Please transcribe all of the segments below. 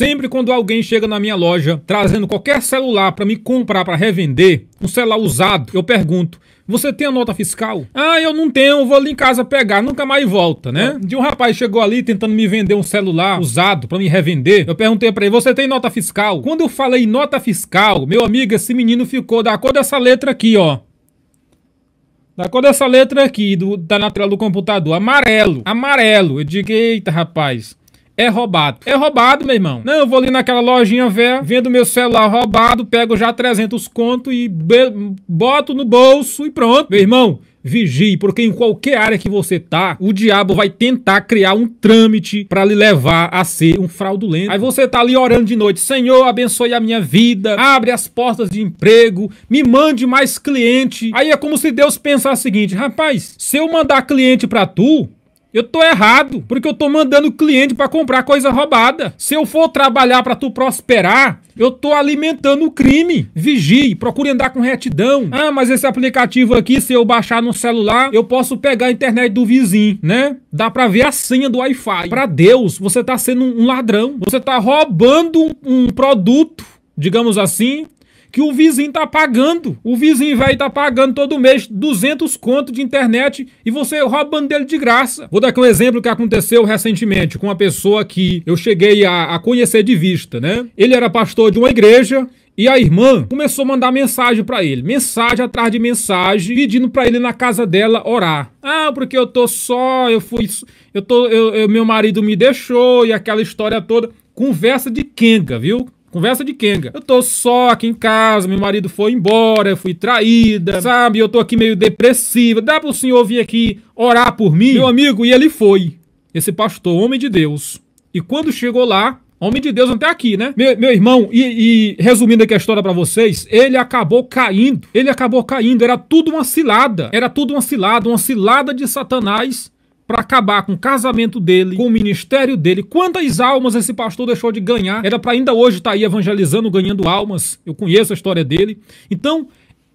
Sempre quando alguém chega na minha loja trazendo qualquer celular para me comprar para revender, um celular usado, eu pergunto: você tem a nota fiscal? Ah, eu não tenho, vou ali em casa pegar, nunca mais volta, né? Ah. De um rapaz chegou ali tentando me vender um celular usado para me revender. Eu perguntei para ele: "Você tem nota fiscal?" Quando eu falei nota fiscal, meu amigo, esse menino ficou da cor dessa letra aqui, ó. Da cor dessa letra aqui, do, da na do computador, amarelo, amarelo. Eu digo, eita rapaz, é roubado. É roubado, meu irmão. Não, eu vou ali naquela lojinha velha, vendo meu celular roubado, pego já 300 conto e boto no bolso e pronto. Meu irmão, Vigie, porque em qualquer área que você tá, o diabo vai tentar criar um trâmite para lhe levar a ser um fraudulento. Aí você tá ali orando de noite, Senhor, abençoe a minha vida, abre as portas de emprego, me mande mais cliente. Aí é como se Deus pensasse o seguinte, rapaz, se eu mandar cliente para tu, eu tô errado, porque eu tô mandando cliente para comprar coisa roubada. Se eu for trabalhar para tu prosperar, eu tô alimentando o crime. Vigie, procure andar com retidão. Ah, mas esse aplicativo aqui, se eu baixar no celular, eu posso pegar a internet do vizinho, né? Dá pra ver a senha do Wi-Fi. Pra Deus, você tá sendo um ladrão. Você tá roubando um produto, digamos assim, que o vizinho tá pagando. O vizinho vai tá pagando todo mês 200 conto de internet e você roubando dele de graça. Vou dar aqui um exemplo que aconteceu recentemente com uma pessoa que eu cheguei a, a conhecer de vista, né? Ele era pastor de uma igreja e a irmã começou a mandar mensagem para ele, mensagem atrás de mensagem, pedindo para ele na casa dela orar. Ah, porque eu tô só, eu fui, eu tô, eu, eu, meu marido me deixou e aquela história toda. Conversa de quenga, viu? Conversa de Kenga. Eu tô só aqui em casa, meu marido foi embora, eu fui traída, sabe? Eu tô aqui meio depressiva. Dá pro senhor vir aqui orar por mim? Meu amigo, e ele foi. Esse pastor, homem de Deus. E quando chegou lá, homem de Deus até aqui, né? Meu, meu irmão, e, e, resumindo aqui a história para vocês, ele acabou caindo. Ele acabou caindo. Era tudo uma cilada. Era tudo uma cilada, uma cilada de Satanás para acabar com o casamento dele, com o ministério dele. Quantas almas esse pastor deixou de ganhar? Era para ainda hoje estar tá aí evangelizando, ganhando almas. Eu conheço a história dele. Então,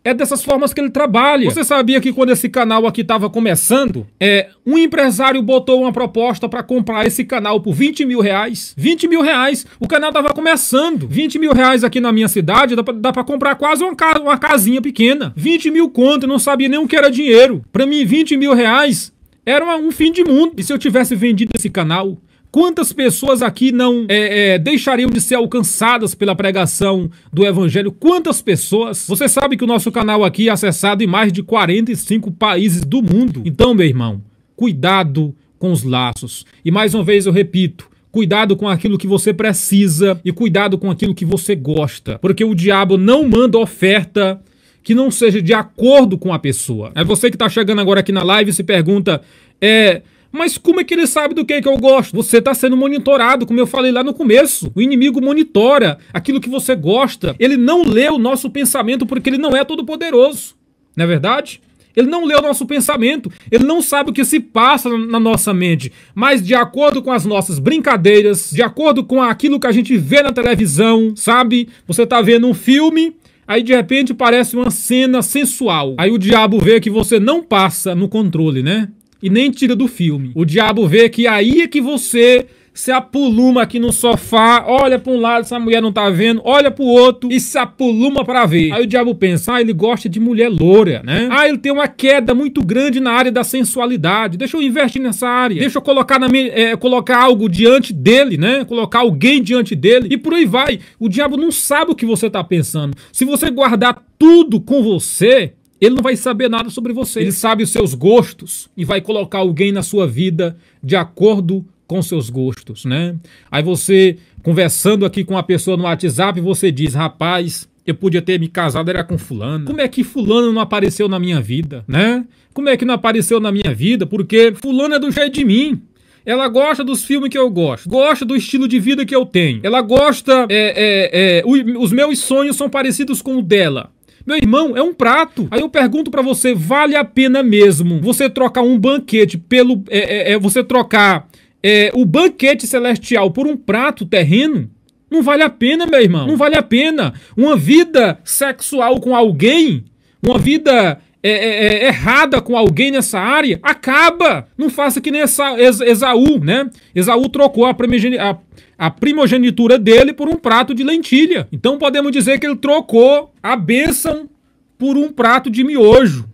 é dessas formas que ele trabalha. Você sabia que quando esse canal aqui estava começando, é, um empresário botou uma proposta para comprar esse canal por 20 mil reais? 20 mil reais, o canal estava começando. 20 mil reais aqui na minha cidade, dá para comprar quase uma, casa, uma casinha pequena. 20 mil conto, não sabia nem o que era dinheiro. Para mim, 20 mil reais era um fim de mundo. E se eu tivesse vendido esse canal, quantas pessoas aqui não é, é, deixariam de ser alcançadas pela pregação do Evangelho? Quantas pessoas? Você sabe que o nosso canal aqui é acessado em mais de 45 países do mundo. Então, meu irmão, cuidado com os laços. E mais uma vez eu repito. Cuidado com aquilo que você precisa e cuidado com aquilo que você gosta. Porque o diabo não manda oferta que não seja de acordo com a pessoa. É você que está chegando agora aqui na live e se pergunta: é. Mas como é que ele sabe do que, é que eu gosto? Você está sendo monitorado, como eu falei lá no começo. O inimigo monitora aquilo que você gosta. Ele não lê o nosso pensamento porque ele não é todo-poderoso. Não é verdade? Ele não lê o nosso pensamento, ele não sabe o que se passa na nossa mente. Mas de acordo com as nossas brincadeiras, de acordo com aquilo que a gente vê na televisão, sabe? Você está vendo um filme Aí de repente parece uma cena sensual. Aí o diabo vê que você não passa no controle, né? E nem tira do filme. O diabo vê que aí é que você se apuluma aqui no sofá, olha para um lado, essa mulher não tá vendo, olha para o outro e se apuluma para ver. Aí o diabo pensa, ah, ele gosta de mulher loura, né? Ah, ele tem uma queda muito grande na área da sensualidade, deixa eu investir nessa área, deixa eu colocar, na minha, é, colocar algo diante dele, né? Colocar alguém diante dele e por aí vai. O diabo não sabe o que você tá pensando. Se você guardar tudo com você, ele não vai saber nada sobre você. Ele sabe os seus gostos e vai colocar alguém na sua vida de acordo com seus gostos, né? Aí você, conversando aqui com uma pessoa no WhatsApp, você diz, rapaz, eu podia ter me casado era com fulano. Como é que fulano não apareceu na minha vida, né? Como é que não apareceu na minha vida? Porque fulano é do jeito de mim. Ela gosta dos filmes que eu gosto, gosta do estilo de vida que eu tenho. Ela gosta, é, é, é, os meus sonhos são parecidos com o dela. Meu irmão, é um prato. Aí eu pergunto para você, vale a pena mesmo você trocar um banquete pelo, é, é, é você trocar é, o banquete celestial por um prato terreno, não vale a pena, meu irmão. Não vale a pena. Uma vida sexual com alguém, uma vida é, é, é errada com alguém nessa área, acaba. Não faça que nem essa, Esaú, né? Esaú trocou a, primogeni, a, a primogenitura dele por um prato de lentilha. Então podemos dizer que ele trocou a bênção por um prato de miojo.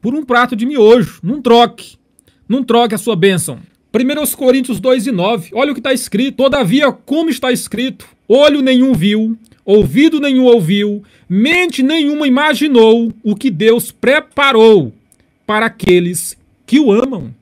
Por um prato de miojo. Não troque. Não troque a sua bênção. 1 Coríntios 2 e 9. Olha o que está escrito. Todavia, como está escrito, olho nenhum viu, ouvido nenhum ouviu, mente nenhuma imaginou o que Deus preparou para aqueles que o amam.